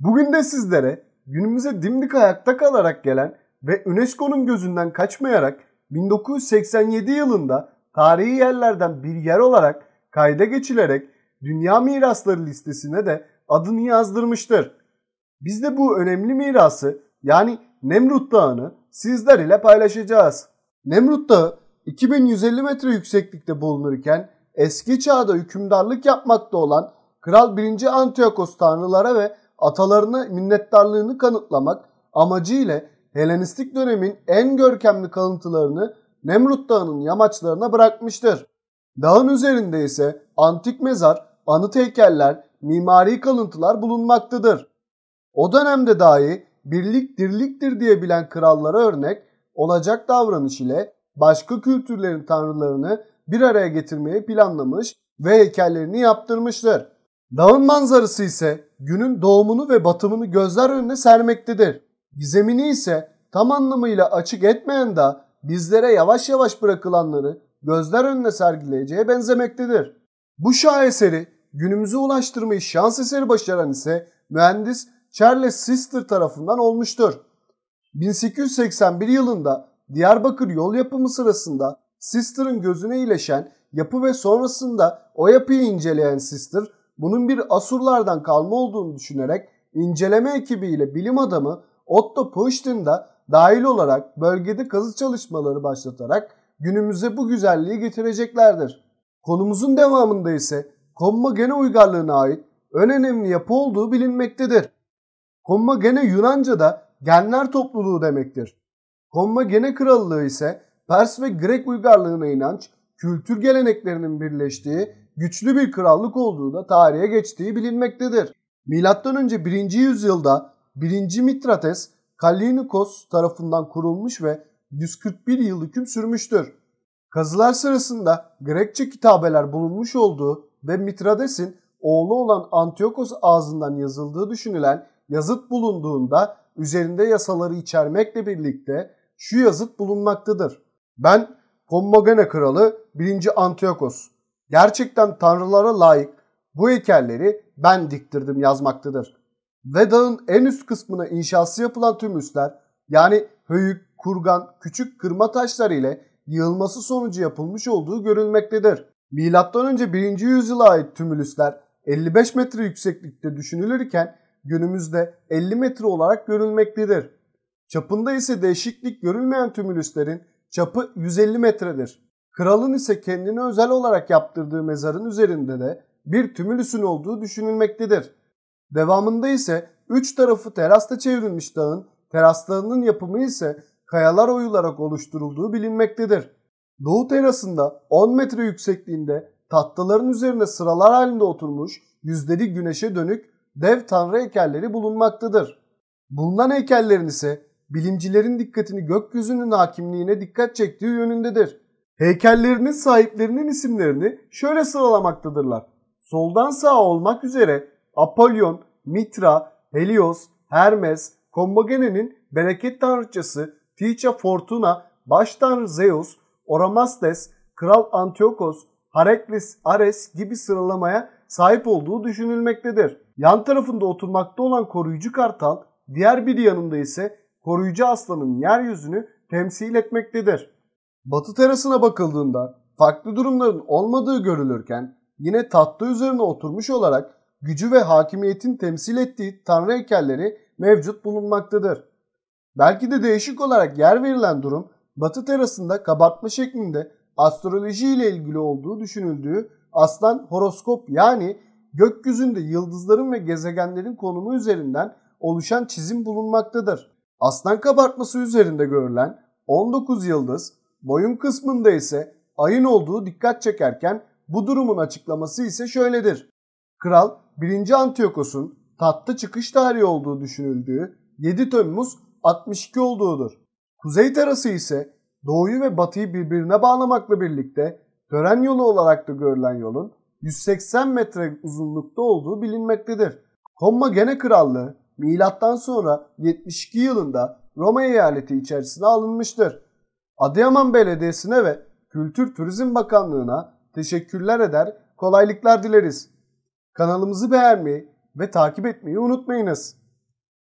Bugün de sizlere günümüze dimdik ayakta kalarak gelen ve UNESCO'nun gözünden kaçmayarak 1987 yılında tarihi yerlerden bir yer olarak kayda geçilerek dünya mirasları listesine de adını yazdırmıştır. Biz de bu önemli mirası yani Nemrut Dağı'nı sizler ile paylaşacağız. Nemrut Dağı 2150 metre yükseklikte bulunurken eski çağda hükümdarlık yapmakta olan Kral 1. Antiochos tanrılara ve atalarına minnettarlığını kanıtlamak amacıyla Helenistik dönemin en görkemli kalıntılarını Nemrut Dağı'nın yamaçlarına bırakmıştır. Dağın üzerinde ise antik mezar, anıt heykeller, mimari kalıntılar bulunmaktadır. O dönemde dahi birlik dirliktir diye bilen krallara örnek olacak davranış ile başka kültürlerin tanrılarını bir araya getirmeyi planlamış ve heykellerini yaptırmıştır. Dağın manzarası ise günün doğumunu ve batımını gözler önüne sermektedir. Gizemini ise tam anlamıyla açık etmeyen de bizlere yavaş yavaş bırakılanları gözler önüne sergileyeceğe benzemektedir. Bu şaheseri günümüze ulaştırmayı şans eseri başaran ise mühendis Charles Sister tarafından olmuştur. 1881 yılında Diyarbakır yol yapımı sırasında Sister'ın gözüne iyileşen yapı ve sonrasında o yapıyı inceleyen Sister bunun bir Asurlardan kalma olduğunu düşünerek inceleme ekibiyle bilim adamı Otto Pushtin da dahil olarak bölgede kazı çalışmaları başlatarak günümüze bu güzelliği getireceklerdir. Konumuzun devamında ise Komma gene uygarlığına ait en önemli yapı olduğu bilinmektedir. Komma gene Yunanca'da genler topluluğu demektir. Komma gene krallığı ise Pers ve Grek uygarlığına inanç, kültür geleneklerinin birleştiği güçlü bir krallık olduğu da tarihe geçtiği bilinmektedir. M.Ö. 1. yüzyılda 1. Mitrates Kallinikos tarafından kurulmuş ve 141 yıl hüküm sürmüştür. Kazılar sırasında Grekçe kitabeler bulunmuş olduğu ve Mitrades'in oğlu olan Antiochos ağzından yazıldığı düşünülen yazıt bulunduğunda üzerinde yasaları içermekle birlikte şu yazıt bulunmaktadır. Ben Kommagene kralı 1. Antiochos gerçekten tanrılara layık bu heykelleri ben diktirdim yazmaktadır. Ve dağın en üst kısmına inşası yapılan tüm üsler yani höyük, kurgan, küçük kırma taşlar ile yığılması sonucu yapılmış olduğu görülmektedir. Milattan önce 1. yüzyıla ait tümülüsler 55 metre yükseklikte düşünülürken günümüzde 50 metre olarak görülmektedir. Çapında ise değişiklik görülmeyen tümülüslerin çapı 150 metredir. Kralın ise kendini özel olarak yaptırdığı mezarın üzerinde de bir tümülüsün olduğu düşünülmektedir. Devamında ise üç tarafı terasta çevrilmiş dağın teraslarının yapımı ise kayalar oyularak oluşturulduğu bilinmektedir. Doğu terasında 10 metre yüksekliğinde tatlıların üzerine sıralar halinde oturmuş yüzleri güneşe dönük dev tanrı heykelleri bulunmaktadır. Bulunan heykellerin ise bilimcilerin dikkatini gökyüzünün hakimliğine dikkat çektiği yönündedir. Heykellerinin sahiplerinin isimlerini şöyle sıralamaktadırlar. Soldan sağa olmak üzere Apollon, Mitra, Helios, Hermes, Kombagene'nin bereket tanrıçası, Ticha Fortuna, baş tanrı Zeus, Oramastes, Kral Antiochos, Harekles, Ares gibi sıralamaya sahip olduğu düşünülmektedir. Yan tarafında oturmakta olan koruyucu kartal, diğer bir yanında ise koruyucu aslanın yeryüzünü temsil etmektedir. Batı terasına bakıldığında farklı durumların olmadığı görülürken yine tatlı üzerine oturmuş olarak gücü ve hakimiyetin temsil ettiği tanrı heykelleri mevcut bulunmaktadır. Belki de değişik olarak yer verilen durum batı terasında kabartma şeklinde astroloji ile ilgili olduğu düşünüldüğü aslan horoskop yani gökyüzünde yıldızların ve gezegenlerin konumu üzerinden oluşan çizim bulunmaktadır. Aslan kabartması üzerinde görülen 19 yıldız Boyun kısmında ise ayın olduğu dikkat çekerken bu durumun açıklaması ise şöyledir. Kral 1. Antiyokos'un tatlı çıkış tarihi olduğu düşünüldüğü 7 Temmuz 62 olduğudur. Kuzey terası ise doğuyu ve batıyı birbirine bağlamakla birlikte tören yolu olarak da görülen yolun 180 metre uzunlukta olduğu bilinmektedir. Komma gene krallığı milattan sonra 72 yılında Roma eyaleti içerisine alınmıştır. Adıyaman Belediyesi'ne ve Kültür Turizm Bakanlığı'na teşekkürler eder, kolaylıklar dileriz. Kanalımızı beğenmeyi ve takip etmeyi unutmayınız.